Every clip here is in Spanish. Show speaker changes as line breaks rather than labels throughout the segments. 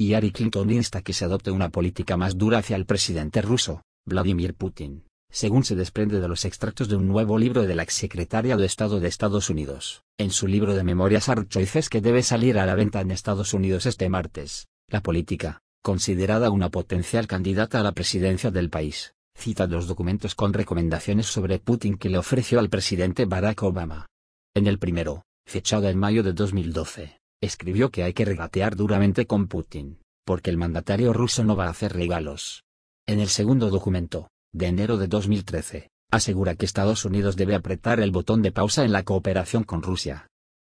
y Ari Clinton insta que se adopte una política más dura hacia el presidente ruso, Vladimir Putin, según se desprende de los extractos de un nuevo libro de la exsecretaria de Estado de Estados Unidos. En su libro de memorias Archoices que debe salir a la venta en Estados Unidos este martes, la política, considerada una potencial candidata a la presidencia del país, cita dos documentos con recomendaciones sobre Putin que le ofreció al presidente Barack Obama. En el primero, fechado en mayo de 2012 escribió que hay que regatear duramente con Putin, porque el mandatario ruso no va a hacer regalos. En el segundo documento, de enero de 2013, asegura que Estados Unidos debe apretar el botón de pausa en la cooperación con Rusia.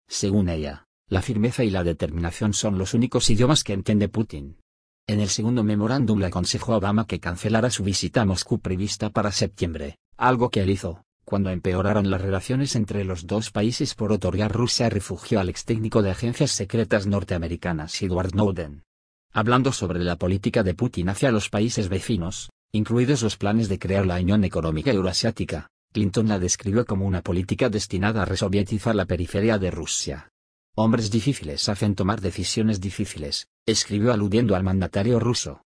Según ella, la firmeza y la determinación son los únicos idiomas que entiende Putin. En el segundo memorándum le aconsejó a Obama que cancelara su visita a Moscú prevista para septiembre, algo que él hizo cuando empeoraron las relaciones entre los dos países por otorgar Rusia refugio al ex técnico de agencias secretas norteamericanas Edward Snowden. Hablando sobre la política de Putin hacia los países vecinos, incluidos los planes de crear la Unión Económica Euroasiática, Clinton la describió como una política destinada a resovietizar la periferia de Rusia. Hombres difíciles hacen tomar decisiones difíciles, escribió aludiendo al mandatario ruso.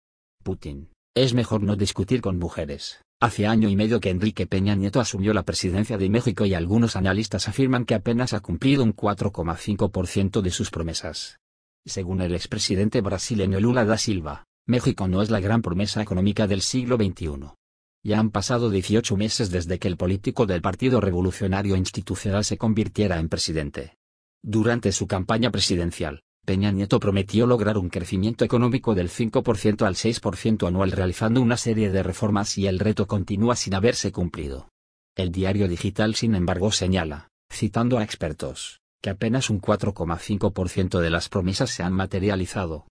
Putin, es mejor no discutir con mujeres. Hace año y medio que Enrique Peña Nieto asumió la presidencia de México y algunos analistas afirman que apenas ha cumplido un 4,5% de sus promesas. Según el expresidente brasileño Lula da Silva, México no es la gran promesa económica del siglo XXI. Ya han pasado 18 meses desde que el político del Partido Revolucionario Institucional se convirtiera en presidente. Durante su campaña presidencial, Peña Nieto prometió lograr un crecimiento económico del 5% al 6% anual realizando una serie de reformas y el reto continúa sin haberse cumplido. El diario digital sin embargo señala, citando a expertos, que apenas un 4,5% de las promesas se han materializado.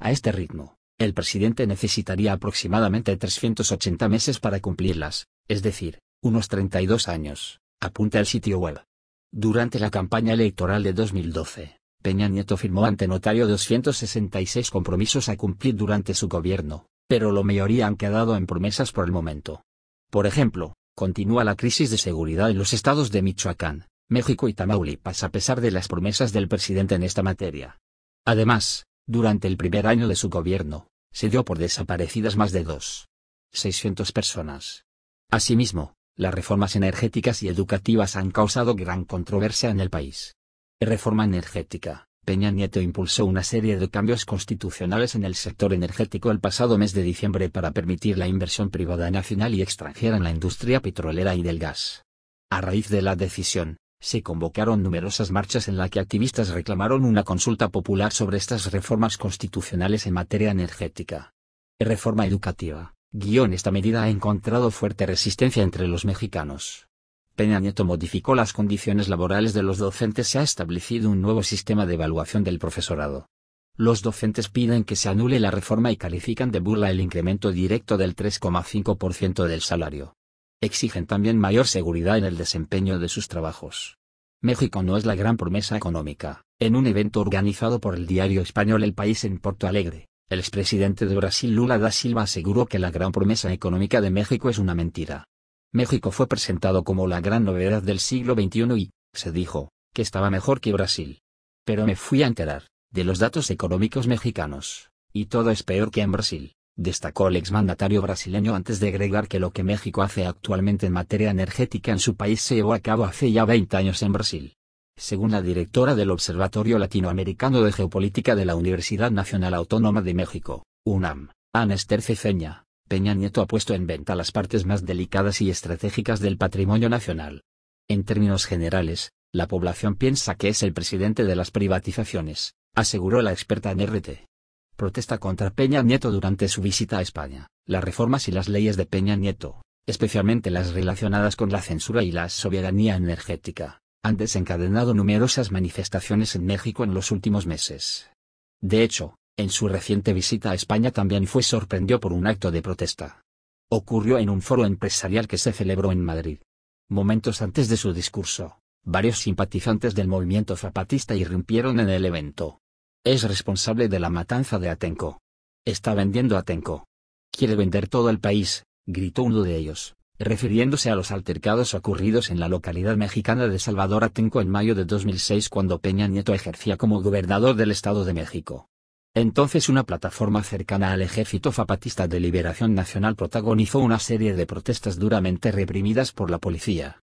A este ritmo, el presidente necesitaría aproximadamente 380 meses para cumplirlas, es decir, unos 32 años, apunta el sitio web. Durante la campaña electoral de 2012, Peña Nieto firmó ante notario 266 compromisos a cumplir durante su gobierno, pero la mayoría han quedado en promesas por el momento. Por ejemplo, continúa la crisis de seguridad en los estados de Michoacán, México y Tamaulipas a pesar de las promesas del presidente en esta materia. Además, durante el primer año de su gobierno, se dio por desaparecidas más de 2.600 personas. Asimismo, las reformas energéticas y educativas han causado gran controversia en el país. Reforma energética. Peña Nieto impulsó una serie de cambios constitucionales en el sector energético el pasado mes de diciembre para permitir la inversión privada nacional y extranjera en la industria petrolera y del gas. A raíz de la decisión, se convocaron numerosas marchas en las que activistas reclamaron una consulta popular sobre estas reformas constitucionales en materia energética. Reforma educativa. Guión esta medida ha encontrado fuerte resistencia entre los mexicanos. Peña Nieto modificó las condiciones laborales de los docentes y ha establecido un nuevo sistema de evaluación del profesorado. Los docentes piden que se anule la reforma y califican de burla el incremento directo del 3,5% del salario. Exigen también mayor seguridad en el desempeño de sus trabajos. México no es la gran promesa económica. En un evento organizado por el diario español El País en Porto Alegre, el expresidente de Brasil Lula da Silva aseguró que la gran promesa económica de México es una mentira. México fue presentado como la gran novedad del siglo XXI y, se dijo, que estaba mejor que Brasil. Pero me fui a enterar, de los datos económicos mexicanos, y todo es peor que en Brasil, destacó el exmandatario brasileño antes de agregar que lo que México hace actualmente en materia energética en su país se llevó a cabo hace ya 20 años en Brasil. Según la directora del Observatorio Latinoamericano de Geopolítica de la Universidad Nacional Autónoma de México, UNAM, Ana Esther Ceceña, Peña Nieto ha puesto en venta las partes más delicadas y estratégicas del patrimonio nacional. En términos generales, la población piensa que es el presidente de las privatizaciones, aseguró la experta en RT. Protesta contra Peña Nieto durante su visita a España. Las reformas y las leyes de Peña Nieto, especialmente las relacionadas con la censura y la soberanía energética, han desencadenado numerosas manifestaciones en México en los últimos meses. De hecho, en su reciente visita a España también fue sorprendido por un acto de protesta. Ocurrió en un foro empresarial que se celebró en Madrid. Momentos antes de su discurso, varios simpatizantes del movimiento zapatista irrumpieron en el evento. Es responsable de la matanza de Atenco. Está vendiendo Atenco. Quiere vender todo el país, gritó uno de ellos, refiriéndose a los altercados ocurridos en la localidad mexicana de Salvador Atenco en mayo de 2006 cuando Peña Nieto ejercía como gobernador del Estado de México. Entonces una plataforma cercana al Ejército Zapatista de Liberación Nacional protagonizó una serie de protestas duramente reprimidas por la policía.